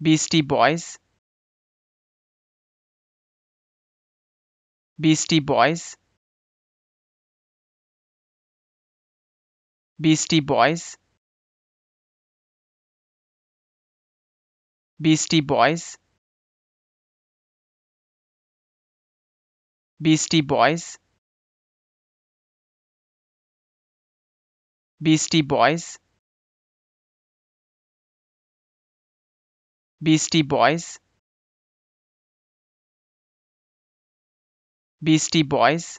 Beastie Boys Beastie Boys Beastie Boys Beastie Boys Beastie Boys Beastie Boys Beastie Boys Beastie Boys